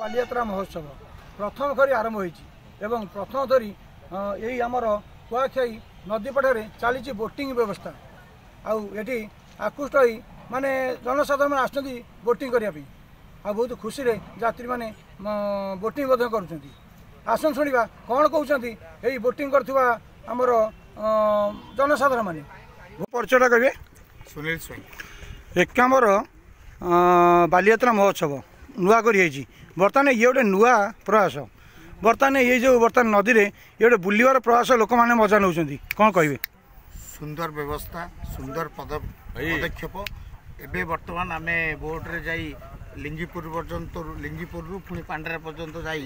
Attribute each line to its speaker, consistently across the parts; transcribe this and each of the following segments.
Speaker 1: ବାଲିଯାତ୍ରା ମହୋତ୍ସବ ପ୍ରଥମ କରି ଆରମ୍ଭ ହୋଇଛି ଏବଂ ପ୍ରଥମ ଧରି ଏଇ ଆମର କୁଆଖିଆଇ ନଦୀପଠାରେ ଚାଲିଛି ବୋଟିଂ ବ୍ୟବସ୍ଥା ଆଉ ଏଠି ଆକୃଷ୍ଟ ହୋଇ ମାନେ ଜନସାଧାରଣ ଆସୁଛନ୍ତି ବୋଟିଂ କରିବା ପାଇଁ ଆଉ ବହୁତ ଖୁସିରେ ଯାତ୍ରୀମାନେ ବୋଟିଂ ମଧ୍ୟ କରୁଛନ୍ତି ଆସନ୍ତୁ ଶୁଣିବା କ'ଣ କହୁଛନ୍ତି ଏଇ ବୋଟିଂ କରୁଥିବା ଆମର ଜନସାଧାରଣ ମାନେ ପରିଚୟଟା କହିବେ ସୁନୀଲ ସ୍ୱାଇଁ ଏକ ଆମର ବାଲିଯାତ୍ରା ମହୋତ୍ସବ ନୂଆ କରି ହେଇଛି ବର୍ତ୍ତମାନ ଇଏ ଗୋଟେ ନୂଆ ପ୍ରୟାସ ବର୍ତ୍ତମାନ ଏଇ ଯେଉଁ ବର୍ତ୍ତମାନ ନଦୀରେ ଇଏ ଗୋଟେ ବୁଲିବାର ପ୍ରୟାସ ଲୋକମାନେ ମଜା ନେଉଛନ୍ତି କ'ଣ କହିବେ
Speaker 2: ସୁନ୍ଦର ବ୍ୟବସ୍ଥା ସୁନ୍ଦର ପଦକ୍ଷେପ ଏବେ ବର୍ତ୍ତମାନ ଆମେ ବୋଟ୍ରେ ଯାଇ ଲିଙ୍ଗିପୁର ପର୍ଯ୍ୟନ୍ତ ଲିଙ୍ଗିପୁରରୁ ପୁଣି ପାଣ୍ଡରା ପର୍ଯ୍ୟନ୍ତ ଯାଇ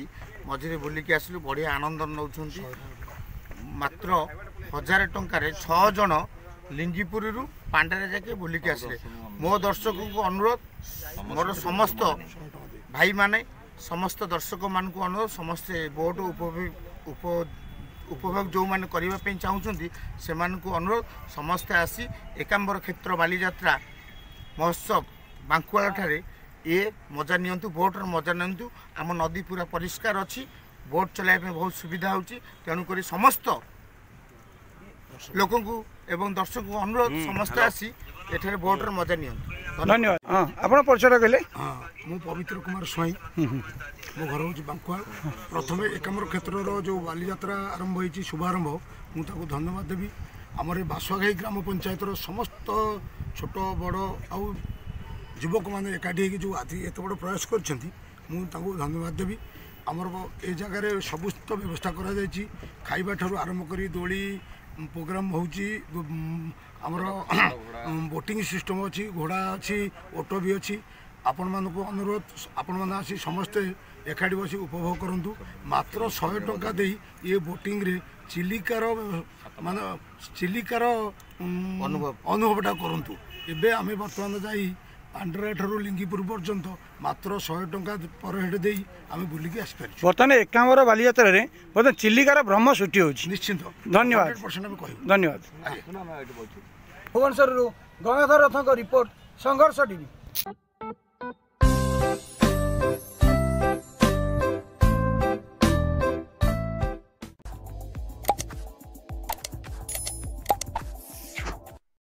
Speaker 2: ମଝିରେ ବୁଲିକି ଆସିଲୁ ବଢ଼ିଆ ଆନନ୍ଦ ନେଉଛନ୍ତି ମାତ୍ର ହଜାରେ ଟଙ୍କାରେ ଛଅ ଜଣ ଲିଙ୍ଗିପୁରରୁ ପାଣ୍ଡରା ଯାଇକି ବୁଲିକି ଆସିଲେ ମୋ ଦର୍ଶକଙ୍କୁ ଅନୁରୋଧ ମୋର ସମସ୍ତ ଭାଇମାନେ ସମସ୍ତ ଦର୍ଶକମାନଙ୍କୁ ଅନୁରୋଧ ସମସ୍ତେ ବୋଟ୍ ଉପଭୋଗ ଯେଉଁମାନେ କରିବା ପାଇଁ ଚାହୁଁଛନ୍ତି ସେମାନଙ୍କୁ ଅନୁରୋଧ ସମସ୍ତେ ଆସି ଏକାମ୍ବର କ୍ଷେତ୍ର ବାଲିଯାତ୍ରା ମହୋତ୍ସବ ବାଙ୍କୁଆଳଠାରେ ଇଏ ମଜା ନିଅନ୍ତୁ ବୋଟ୍ର ମଜା ନିଅନ୍ତୁ ଆମ ନଦୀ ପୁରା ପରିଷ୍କାର ଅଛି ବୋଟ୍ ଚଲାଇବା ପାଇଁ ବହୁତ ସୁବିଧା ହେଉଛି ତେଣୁକରି ସମସ୍ତ ଲୋକଙ୍କୁ ଏବଂ ଦର୍ଶକଙ୍କୁ ଅନୁରୋଧ ସମସ୍ତେ ଆସି ଏଠାରେ ବୋଟ୍ର ମଜା ନିଅନ୍ତୁ ଧନ୍ୟବାଦ
Speaker 1: ହଁ ଆପଣ ପରିଚୟ କହିଲେ ହଁ ମୁଁ ପବିତ୍ର କୁମାର ସ୍ୱାଇଁ
Speaker 3: ମୋ ଘର ହେଉଛି ବାଙ୍କୁଆଳ ପ୍ରଥମେ ଏକାମ୍ର କ୍ଷେତ୍ରର ଯେଉଁ ବାଲିଯାତ୍ରା ଆରମ୍ଭ ହୋଇଛି ଶୁଭାରମ୍ଭ ମୁଁ ତାକୁ ଧନ୍ୟବାଦ ଦେବି ଆମର ଏ ବାସୁଆଘାଇ ଗ୍ରାମ ପଞ୍ଚାୟତର ସମସ୍ତ ଛୋଟ ବଡ଼ ଆଉ ଯୁବକମାନେ ଏକାଠି ହୋଇକି ଯେଉଁ ଆଜି ଏତେ ବଡ଼ ପ୍ରୟାସ କରିଛନ୍ତି ମୁଁ ତାଙ୍କୁ ଧନ୍ୟବାଦ ଦେବି ଆମର ଏ ଜାଗାରେ ସମସ୍ତ ବ୍ୟବସ୍ଥା କରାଯାଇଛି ଖାଇବାଠାରୁ ଆରମ୍ଭ କରି ଦୋଳି ପ୍ରୋଗ୍ରାମ୍ ହେଉଛି ଆମର ବୋଟିଂ ସିଷ୍ଟମ୍ ଅଛି ଘୋଡ଼ା ଅଛି ଅଟୋ ବି ଅଛି ଆପଣମାନଙ୍କୁ ଅନୁରୋଧ ଆପଣମାନେ ଆସି ସମସ୍ତେ ଏକାଠି ବସି ଉପଭୋଗ କରନ୍ତୁ ମାତ୍ର ଶହେ ଟଙ୍କା ଦେଇ ଏ ବୋଟିଂରେ ଚିଲିକାର ମାନେ ଚିଲିକାର ଅନୁଭବ ଅନୁଭବଟା କରନ୍ତୁ ଏବେ ଆମେ ବର୍ତ୍ତମାନ ଯାଇ ଆଣ୍ଡ୍ରଏଡ଼୍ରୁ ଲିଙ୍ଗିପୁର ପର୍ଯ୍ୟନ୍ତ ମାତ୍ର ଶହେ ଟଙ୍କା ପର ହେଡ୍ ଦେଇ
Speaker 1: ଆମେ ବୁଲିକି ଆସିପାରିବୁ ବର୍ତ୍ତମାନ ଏକାମ୍ବର ବାଲିଯାତ୍ରାରେ ବର୍ତ୍ତମାନ ଚିଲିକାର ଭ୍ରମ ସୃଷ୍ଟି ହେଉଛି ନିଶ୍ଚିନ୍ତ ଧନ୍ୟବାଦ ଧନ୍ୟବାଦ ଭୁବନେଶ୍ୱରରୁ ଗଙ୍ଗାଧର ରଥଙ୍କ ରିପୋର୍ଟ ସଂଘର୍ଷ ଟିଭି